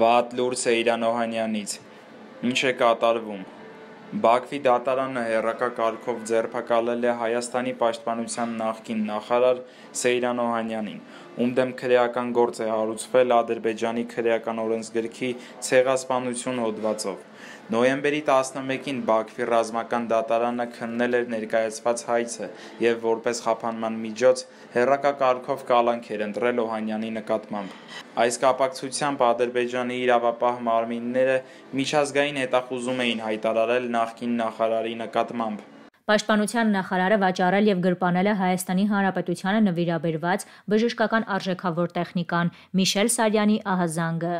Վատ լուրս է Իրան Օհանյանից։ Ինչ է կատարվում։ Բաքվի դատարանը հերրակա կարգով ձերբակալել է Հայաստանի պաշտպանության նախկին նախարար Սեյրան Օհանյանին, ում դեմ քրեական գործ է հարուցվել Ադրբեջանի քրեական օրենսգրքի ցեղասպանություն հոդվածով։ Նոյեմբերի 11-ին Բաքվի ռազմական դատարանը քննել էր ներկայացված հայցը եւ որպես խափանման միջոց հերակակարգով կալանք էր ընտրել Օհանյանի նկատմամբ։ Այս կապակցությամբ Ադրբեջանի իրավապահ մարմինները միջազգային հետախուզում էին հայտարարել նախկին նախարարի նկատմամբ։ Պաշտպանության նախարարը վաճառել եւ գրպանել է Հայաստանի Հանրապետությանը նվիրաբերված բժշկական արժեքավոր տեխնիկան Միշել Սարյանի ահազանգը։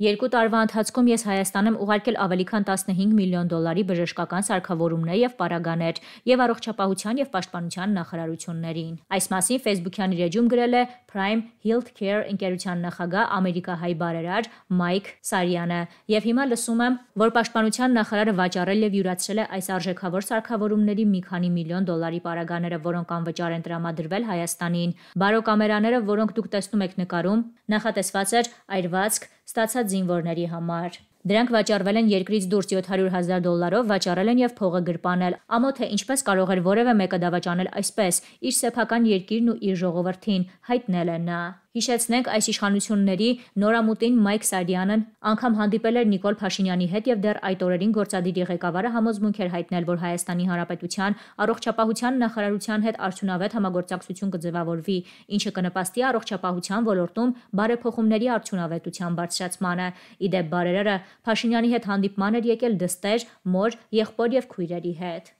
Երկու տարվա ընթացքում ես Հայաստան եմ ուղարկել ավելի քան 15 միլիոն դոլարի բժշկական սարքավորումներ եւ պարագաներ եւ առողջապահության եւ պաշտպանության նախարարություններին։ Այս մասին Facebook-յան իր էջում գրել է Prime Healthcare ընկերության նախագահ Ամերիկահայ բարերար Մայք Սարյանը եւ հիմա լսում եմ, որ պաշտպանության նախարարը վաճառել եւ յուրացրել է այս արժեքավոր սարքավորումների մի քանի միլիոն դոլարի պարագաները, որոնք անվճար են տրամադրվել Հայաստանին։ Բարոկամերաները, որոնք դուք տեսնում եք նկարում, նախատեսված էր այրվածք ստացած զինվորների համար։ Դրանք վաճառվել են երկրից դուրս 700.000 դոլարով, վաճառել են եւ փողը գրպանել։ Ամոթը ինչպես կարող էր որևէ մեկը դավաճանել այսպես, իր սեփական երկիրն ու իր ժողովրդին հայտնել է նա։ Հիշեցնենք այս իշխանությունների նորամուտին Մայք Սարյանն անգամ հանդիպել էր Նիկոլ Փաշինյանի հետ եւ դեռ այդ օրերին գործադիրի ղեկավարը համոզմունք էր հայտնել, որ Հայաստանի Հանրապետության առողջապահության նախարարության հետ արդյունավետ համագործակցություն կձևավորվի, ինչը կնպաստի առողջապահության ոլորտում բարեփոխումների արդյունավետության բարձրացմանը։ Իդեպ բարերարը Փաշինյանի հետ հանդիպման էր եկել դստեր, մոր, եղբոր եւ քույրերի հետ։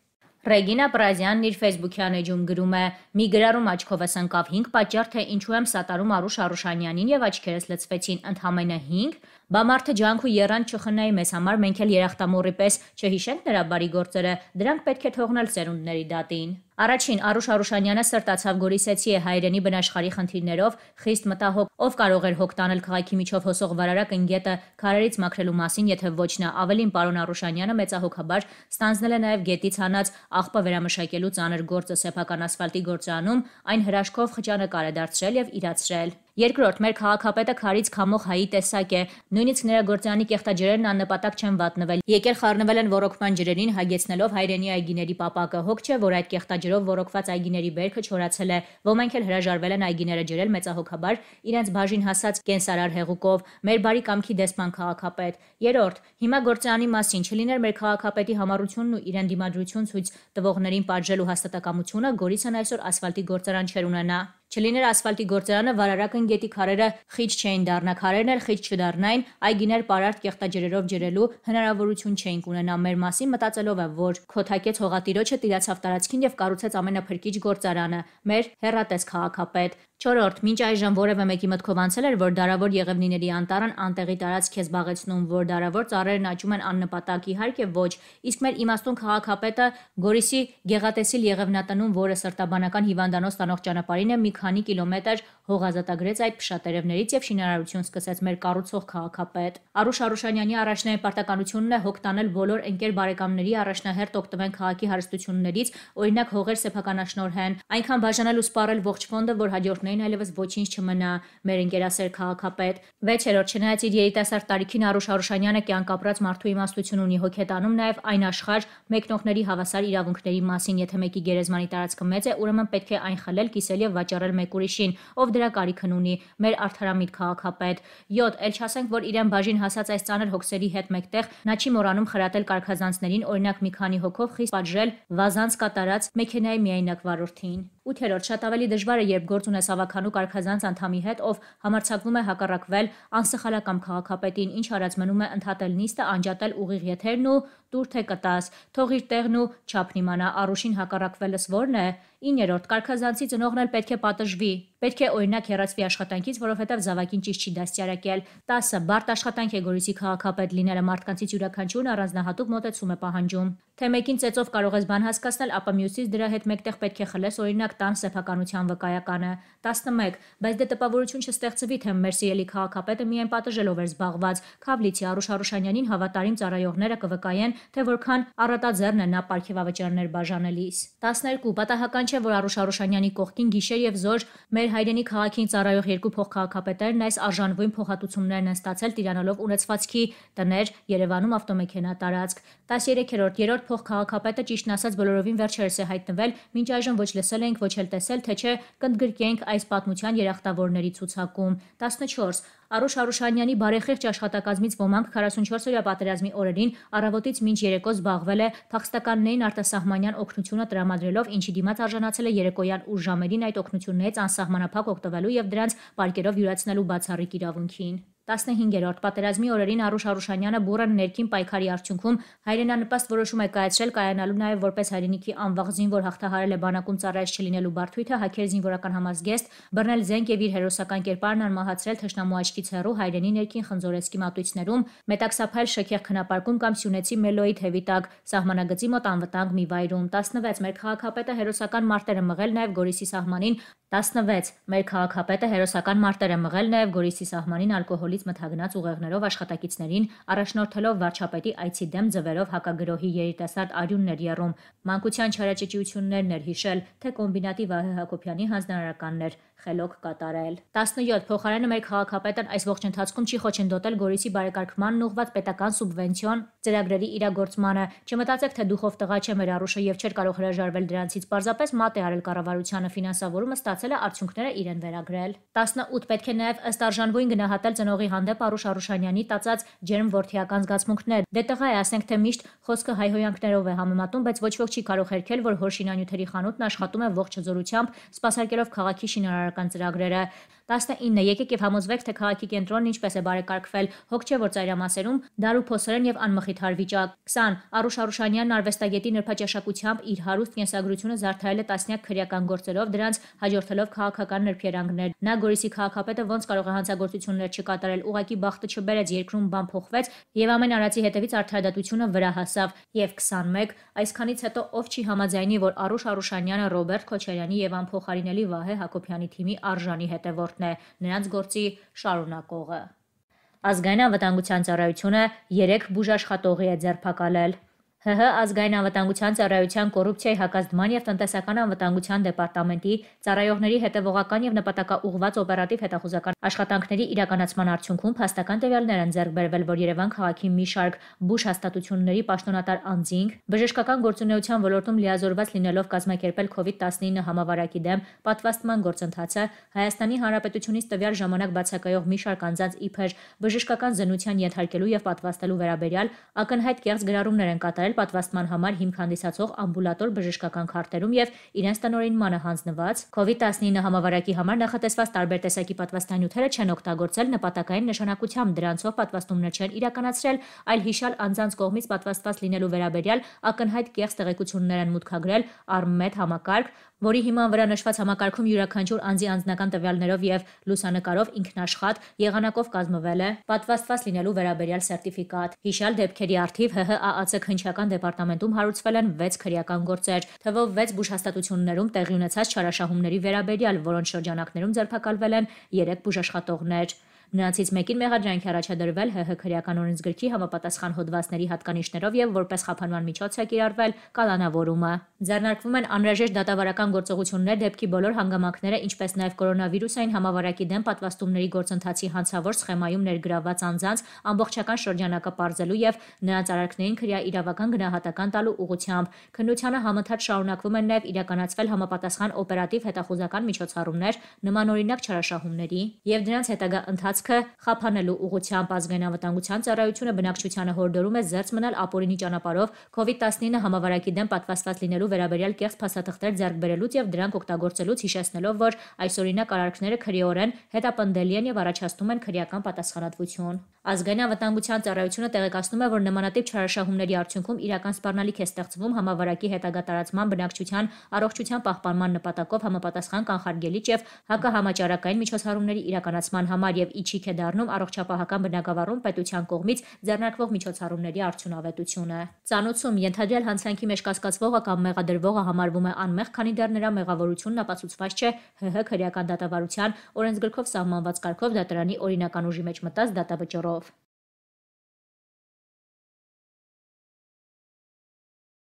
Ռեգինա Պրազյանն իր Facebook-յան էջում գրում է. «Մի գրառում աչքովս ընկավ 5 պատճառ, թե ինչու եմ սատարում Արուշ Արուշանյանին եւ աչքերս լցվեցին ընդամենը 5, բա մարդը ջանք ու երանդ չխնայի մեզ համար, մենք էլ երախտամոռի պես չհիշենք նրա բարի գործերը, դրանք պետք է թողնել սերունդների դատին»։ Առաջին Արուշ Արուշանյանը սրտացավ Գորիսեցի է հայրենի բնաշխարի խնդիրներով, խիստ մտահոգ, ով կարող էր հոգ տանել քաղաքի միջով հոսող վարարակ ընկետը քարերից մաքրելու մասին, եթե ոչ նա, ավելին պարոն Արուշանյանը մեծահոգաբար ստանձնել է նաև գետից հանած աղբը վերամշակելու ծանր գործը սեփական ասֆալտի գործանում, այն հրաշքով խճանկար է դարձրել եւ իրացրել։ Երկրորդ, մեր քաղաքապետը քարից քամող հայի տեսակ է։ Նույնիսկ նրա գործարանի կեղտաջրերն աննպատակ չեն վատնվել։ Եկել խառնվել են ռոռոկման ջրերին հագեցնելով հայրենի այգիների պապակը։ Հոգ չէ, որ այդ կեղտաջրով ռոռոկված այգիների բերքը չորացել է։ Ոմանք էլ հրաժարվել են այգիները ջրել մեծահոգաբար իրենց բաժին հասած կենսարար հեղուկով։ Մեր բարի կամքի դեսպան քաղաքապետ։ Երրորդ, հիմա գործարանի մասին չլիներ մեր քաղաքապետի համառությունն ու իրեն դիմադրություն ցույց տվողներին պատժելու հաստատակամությունը Գորիսն այսօր ասֆալտի գործարան չեր ունենա։ Չլիներ ասֆալտի գործարանը վարարական գետի քարերը խիճ չէին դառնա, քարերն էլ խիճ չդառնային, այգիներ պարարտ կեղտաջրերով ջրելու հնարավորություն չէին կունենա մեր մասին մտածելով է, որ Քոթակեց հողատիրոջը տիրացավ տարածքին եւ կառուցեց ամենափրկիչ գործարանը, մեր հերատես քաղաքապետ 4-րդ, մինչ այժմ որևէ մեկի մտքով անցել էր, որ դարավոր Եղևնիների անտառն անտեղի տարածք է զբաղեցնում, որ դարավոր ծառերն աճում են աննպատակ իհարկե ոչ, իսկ մեր իմաստուն քաղաքապետը Գորիսի գեղատեսիլ Եղևնատնուն, որը սրտաբանական հիվանդանոց տանող ճանապարհին է մի քանի կիլոմետր Հող ազատագրեց այդ փշատերևներից եւ շինարարություն սկսեց մեր կառուցող քաղաքապետ։ Արուշ Արուշանյանի առաջնային պարտականությունն է հոգ տանել բոլոր ընկեր բարեկամների առաջնահերթ օգտվեն քաղաքի հարստություններից, օրինակ հողեր սեփականաշնորհեն, այնքան բաժանել ու սպառել ողջ ֆոնդը, որ հաջորդներին այլևս ոչինչ չմնա։ Մեր ընկերասեր քաղաքապետ 6-րդ չնայած իր երիտասարդ տարիքին Արուշ Արուշանյանը կյանք ապրած մարդու իմաստություն ունի հոգետանում նաեւ այն աշխարհ մեկնողների հավասար իրավունքների մասին, եթե մեկի գերեզմանի տարածքը մեծ է, ուրեմն պետք է այն խլել, կիսել եւ վաճառել մեկ ուրիշին, ով դրա կարիքն ունի մեր արդարամիտ քաղաքապետ։ 7. Էլ չասենք, որ իրեն բաժին հասած այս ցաներ հոգսերի հետ մեկտեղ նա չի մոռանում խրատել կարկազանցներին օրինակ մի քանի հոգով խիստ պատժել վազանց կատարած մեքենայի միայնակ վարորդին։ Ութերորդ շատ ավելի դժվար է, երբ գործ ունես ավականու կարգազանց անդամի հետ, ով համարցակվում է հակառակվել անսխալական քաղաքապետին, ինչ արած մնում է ընդհատել նիստը, անջատել ուղիղ եթերն ու դուր թե կտաս, թող իր տեղն ու չափն իմանա, առուշին հակառակվելս ո՞րն է։ 9-րդ կարգազանցի ծնողն էլ պետք է պատժվի։ Պետք է օրինակ հերացվի աշխատանքից, որովհետև զավակին ճիշտ չի դաստիարակել։ 10-ը բարդ աշխատանք է գորիսի քաղաքապետ լինելը մարդկանցից յուրաքանչյուրն առանձնահատուկ մոտեցում է պահանջում։ Թե մեկին ծեծով կարող ես բան հասկացնել, ապա մյուսից դրա հետ մեկտեղ պետք է խլես օրինակ օրինակ տան սեփականության վկայականը 11 բայց դե տպավորություն չստեղծվի թե մեր սիրելի քաղաքապետը միայն պատժելով էր զբաղված Քավլիցի Արուշ Արուշանյանին հավատարիմ ծառայողները կվկայեն թե որքան առատաձեռն է նա ապարքեվավճարներ բաժանելիս 12 պատահական չէ որ Արուշ Արուշանյանի կողքին գիշեր եւ զոր մեր հայրենի քաղաքին ծառայող երկու փոխքաղաքապետերն այս արժանվույն փոխհատուցումներն են ստացել տիրանալով ունեցվածքի տներ Երևանում ավտոմեքենա տարածք 13-րդ երրորդ փոխքաղաքապետը ճիշտն ասած բոլորովին վերջերս է հայտնվել, մինչ այժմ ոչ լսել ենք մենք ոչ էլ տեսել, թե չէ կընդգրկենք այս պատմության երախտավորների ցուցակում։ 14 Արուշ Արուշանյանի բարեխիղճ աշխատակազմից ոմանք 44 օրյա պատերազմի օրերին առավոտից մինչ երեկո զբաղվել է փախստականներին արտասահմանյան օգնությունը տրամադրելով, ինչի դիմաց արժանացել է երեկոյան ուժ ժամերին այդ օգնություններից անսահմանափակ օգտվելու եւ դրանց պարկերով յուրացնելու բացառիկ իրավունքին։ 15-րդ պատերազմի օրերին Արուշ Արուշանյանը բուրըն ներքին պայքարի արդյունքում հայրենանպաստ որոշում է կայացրել կայանալու նաև որպես հայրենիքի անվախ զինվոր հաղթահարել է բանակում ծառայից չլինելու բարդույթը, հակեր զինվորական համազգեստ, բռնել զենք եւ իր հերոսական կերպարն անմահացրել թշնամու աչքից հեռու հայրենի ներքին խնձորեսկի մատույցներում, Մետաքսափայլ շքեղ քնապարկում կամ Սյունեցի Մելոյի թևի տակ, սահմանագծի մոտ անվտանգ մի վայրում 16 մեր քաղաքապետը հերոսական մարտերը մղել նաև Գորիսի սահմանին 16 մեր քաղաքապետը հերոսական մարտերը մղել նաև Գորիսի սահմանին ալկոհոլի կողմից մթագնած ուղեղներով աշխատակիցներին առաջնորդելով վարչապետի այցի դեմ ձվերով հակագրոհի երիտասարդ արյուններ երում, մանկության չարաճճիություններն էր հիշել, թե կոմբինատի Վահե Հակոբյանի հանձնարարականներ խելոք կատարել։ 17 փոխարենը մեր քաղաքապետն այս ողջ ընթացքում չի խոչընդոտել Գորիսի բարեկարգմանն ուղված պետական սուբվենցիոն ծրագրերի իրագործմանը։ Չմտածեք, թե դուխով տղա չէ մեր առուշը եւ չէր կարող հրաժարվել դրանից, պարզապես մատ է արել կառավարությանը ֆինանսավորումը ստացել է արդյունքները իրեն վերագրել։ 18 պետք է նաեւ ըստ արժանվույն գնահատել ծնող գործողի հանդեպ Արուշ Արուշանյանի տածած ջերմ ворթիական զգացմունքներ։ Դե տղա է, ասենք թե միշտ խոսքը հայհոյանքներով է համեմատում, բայց ոչ ոք չի կարող հերքել, որ հոր շինանյութերի խանութն աշխատում է ողջ հզորությամբ, սпасարկելով քաղաքի շինարարական ծրագրերը։ 19 եկեք եւ համոզվեք թե քաղաքի կենտրոնն ինչպես է բարեկարգվել հոգ չէ որ ծայրամասերում դարու փոսերն եւ անմխիթար վիճակ 20 Արուշ Արուշանյանն արվեստագետի նրբաճաշակությամբ իր հարուստ կենսագրությունը զարդարել է տասնյակ քրեական գործերով դրանց հաջորդելով քաղաքական նրբերանգներ նա Գորիսի քաղաքապետը ոնց կարող է հանցագործություններ չկատարել ուղակի բախտը չբերեց երկրում բան փոխվեց եւ ամեն արածի հետևից արդարադատությունը վրա հասավ եւ 21 այսքանից հետո ով չի համաձայնի որ Արուշ Արուշանյանը Ռոբերտ Քոչարյանի եւ անփոխարինելի Վահե Հակոբյանի թիմի արժանի հետևորդ ոլորտն է նրանց գործի շարունակողը։ Ազգային անվտանգության ծառայությունը 3 բուժաշխատողի է ձերբակալել ՀՀ ազգային անվտանգության ծառայության կոռուպցիայի հակազդման եւ տնտեսական անվտանգության դեպարտամենտի ծառայողների հետևողական եւ նպատակաուղված օպերատիվ հետախուզական աշխատանքների իրականացման արդյունքում փաստական տվյալներ են ձեռք բերվել, որ Երևան քաղաքի մի շարք բուժ հաստատությունների պաշտոնատար անձինք բժշկական գործունեության ոլորտում լիազորված լինելով կազմակերպել COVID-19 համավարակի դեմ պատվաստման գործընթացը Հայաստանի Հանրապետությունից տվյալ ժամանակ բացակայող մի շարք անձանց իբր բժշկական զնության ենթարկելու եւ պատվաստելու վերաբերյալ ակնհայտ կեղծ գրառումներ են կատարել կատարել պատվաստման համար հիմք հանդիսացող ամբուլատոր բժշկական քարտերում եւ իրենց տնօրինմանը հանձնված COVID-19 համավարակի համար նախատեսված տարբեր տեսակի պատվաստանյութերը չեն օգտագործել նպատակային նշանակությամբ դրանցով պատվաստումներ չեն իրականացրել, այլ հիշալ անձանց կողմից պատվաստված լինելու վերաբերյալ ակնհայտ կեղծ տեղեկություններ են մուտքագրել Armmed համակարգ, որի հիման վրա նշված համակարգում յուրաքանչյուր անձի անձնական տվյալներով եւ լուսանկարով ինքնաշխատ եղանակով կազմվել է պատվաստված լինելու վերաբերյալ սերտիֆիկատ։ Հիշյալ դեպքերի արդիվ ՀՀԱԱՑ քնչական դեպարտամենտում հարուցվել են 6 քրեական գործեր, թվով 6 բուժհաստատություններում տեղի ունեցած չարաշահումների վերաբերյալ, որոնց շրջանակներում ձերբակալվել են 3 բուժաշխատողներ։ Նրանցից մեկին մեղադրանքի առաջադրվել ՀՀ քրեական օրենսգրքի համապատասխան հոդվածների հատկանիշներով եւ որպես խափանման միջոց է կիրառվել կալանավորումը։ Ձեռնարկվում են անհրաժեշտ դատավարական գործողություններ դեպքի բոլոր հանգամանքները, ինչպես նաև կորոնավիրուսային համավարակի դեմ պատվաստումների գործընթացի հանցավոր սխեմայում ներգրավված անձանց ամբողջական շրջանակը պարզելու եւ նրանց արարքներին քրեա իրավական գնահատական տալու ուղղությամբ։ Քննությանը համընդհանուր շարունակվում են նաև իրականացվել համապատասխան օպերատիվ հետախուզական միջոցառումներ նմանօրինակ չարաշահումների եւ դրանց հետագա ընթացքը խափանելու ուղղությամբ ազգանավտանգության ծառայությունը բնակչությանը հորդորում է զերծ մնալ ապօրինի ճանապարհով COVID-19 համավարակի դեմ պատվաստված լինելու վերաբերյալ կեղծ փաստաթղթեր ձեռք բերելուց եւ դրանք օգտագործելուց հիշեցնելով, որ այսօրինակ արարքները քրեորեն հետապնդելի են եւ առաջացնում են քրեական պատասխանատվություն։ Ազգային անվտանգության ծառայությունը տեղեկացնում է, որ նմանատիպ չարաշահումների արդյունքում իրական սպառնալիք է ստեղծվում համավարակի հետագա տարածման բնակչության առողջության պահպանման նպատակով համապատասխան կանխարգելիչ եւ հակահամաճարակային միջոցառումների իրականացման համար եւ իչիք է դառնում առողջապահական բնակավարում պետության կողմից ձեռնարկվող միջոցառումների արդյունավետությունը։ Ծանուցում ենթադրյալ հանցանքի մեջ կասկածվողը կամ տեղադրվողը համարվում է անմեղ, քանի դեռ նրա մեղավորությունն ապացուցված չէ ՀՀ քրեական դատավարության օրենսգրքով սահմանված կարգով դատարանի օրինական ուժի մեջ մտած դատավճռով։